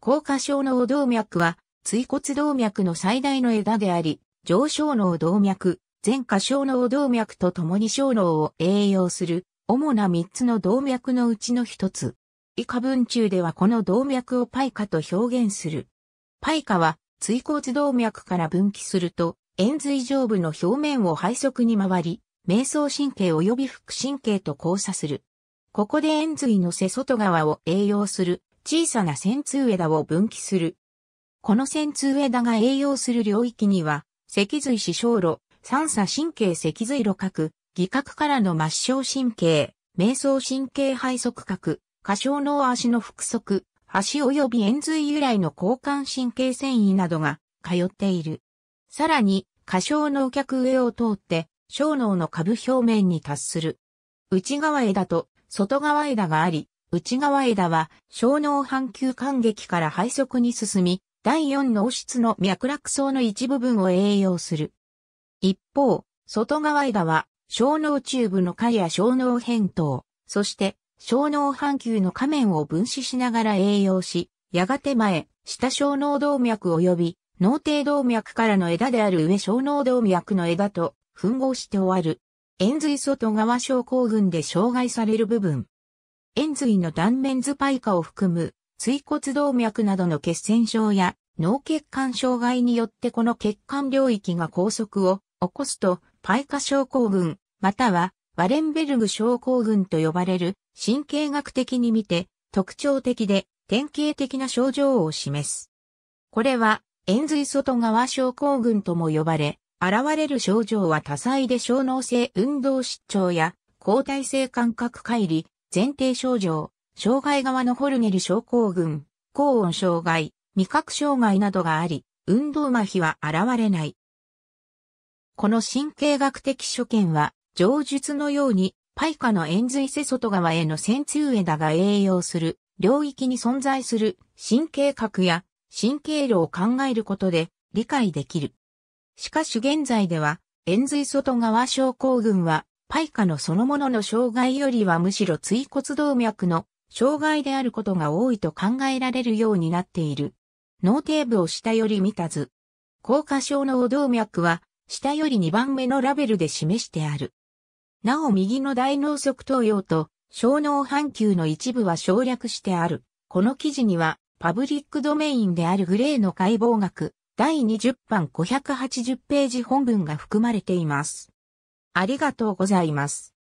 高下小脳動脈は、椎骨動脈の最大の枝であり、上小脳動脈、前下小脳動脈と共に小脳を栄養する、主な3つの動脈のうちの1つ。以下文中ではこの動脈をパイカと表現する。パイカは、椎骨動脈から分岐すると、円髄上部の表面を背側に回り、瞑想神経及び副神経と交差する。ここで円髄の背外側を栄養する小さな線通枝を分岐する。この線通枝が栄養する領域には、脊髄視小路、三叉神経脊髄路核、義角からの末梢神経、瞑想神経肺側核、過小脳足の腹側、足及び円髄由来の交換神経繊維などが通っている。さらに、過小脳脚上を通って、小脳の下部表面に達する。内側枝と外側枝があり、内側枝は、小脳半球間隙から肺側に進み、第四脳室の脈絡層の一部分を栄養する。一方、外側枝は、小脳チューブの下や小脳扁桃、そして、小脳半球の下面を分子しながら栄養し、やがて前、下小脳動脈及び、脳底動脈からの枝である上小脳動脈の枝と、混合して終わる。延髄外側症候群で障害される部分。円髄の断面図パイ化を含む、椎骨動脈などの血栓症や脳血管障害によってこの血管領域が拘束を起こすと、パイ化症候群、またはワレンベルグ症候群と呼ばれる神経学的に見て特徴的で典型的な症状を示す。これは円髄外側症候群とも呼ばれ、現れる症状は多彩で小脳性運動失調や交代性感覚乖離、前提症状、障害側のホルネル症候群、高温障害、味覚障害などがあり、運動麻痺は現れない。この神経学的所見は、上述のように、パイカの円髄背外側への線通枝が栄養する領域に存在する神経核や神経路を考えることで理解できる。しかし現在では、円髄外側症候群はパイカのそのものの障害よりはむしろ椎骨動脈の障害であることが多いと考えられるようになっている。脳底部を下より見た図。硬化症の脳動脈は下より2番目のラベルで示してある。なお右の大脳側頭葉と小脳半球の一部は省略してある。この記事にはパブリックドメインであるグレーの解剖学第20版580ページ本文が含まれています。ありがとうございます。